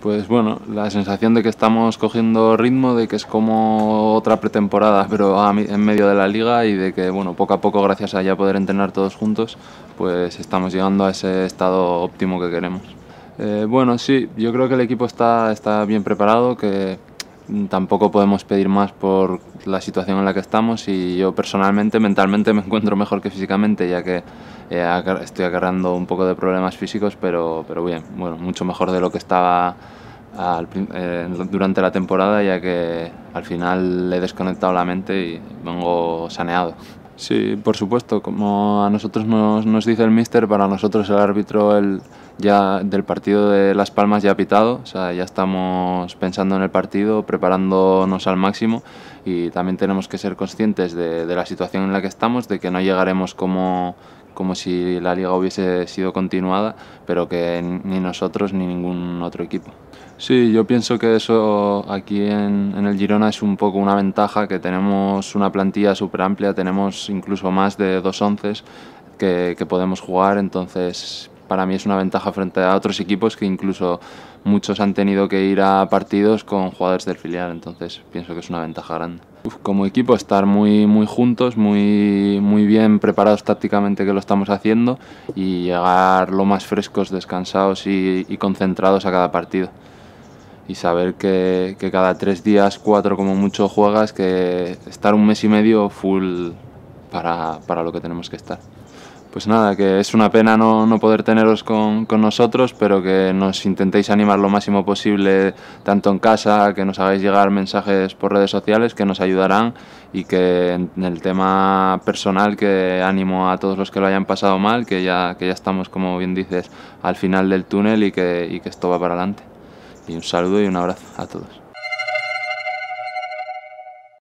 Pues bueno, la sensación de que estamos cogiendo ritmo, de que es como otra pretemporada, pero en medio de la liga y de que, bueno, poco a poco, gracias a ya poder entrenar todos juntos, pues estamos llegando a ese estado óptimo que queremos. Eh, bueno, sí, yo creo que el equipo está, está bien preparado, que Mm, tampoco podemos pedir más por la situación en la que estamos y yo personalmente, mentalmente me encuentro mejor que físicamente, ya que eh, estoy agarrando un poco de problemas físicos, pero, pero bien, bueno, mucho mejor de lo que estaba eh, durante la temporada, ya que al final le he desconectado la mente y vengo saneado. Sí, por supuesto. Como a nosotros nos, dice el mister, para nosotros el árbitro el, ya del partido de Las Palmas ya ha pitado. O sea, ya estamos pensando en el partido, preparándonos al máximo y también tenemos que ser conscientes de, de la situación en la que estamos, de que no llegaremos como como si la liga hubiese sido continuada, pero que ni nosotros ni ningún otro equipo. Sí, yo pienso que eso aquí en, el Girona es un poco una ventaja, que tenemos una plantilla súper amplia, tenemos incluso más de dos onces que, que podemos jugar, entonces para mí es una ventaja frente a otros equipos que incluso muchos han tenido que ir a partidos con jugadores del filial, entonces pienso que es una ventaja grande. como equipo estar muy, muy juntos, muy, muy bien preparados tácticamente que lo estamos haciendo y llegar lo más frescos, descansados y, concentrados a cada partido. Y saber que, que, cada tres días, cuatro como mucho juegas, que estar un mes y medio full para, para lo que tenemos que estar pues nada, que es una pena no, poder teneros con, con, nosotros, pero que nos intentéis animar lo máximo posible, tanto en casa, que nos hagáis llegar mensajes por redes sociales que nos ayudarán y que en, el tema personal que animo a todos los que lo hayan pasado mal, que ya, que ya estamos, como bien dices, al final del túnel y que, y que esto va para adelante. Y un saludo y un abrazo a todos.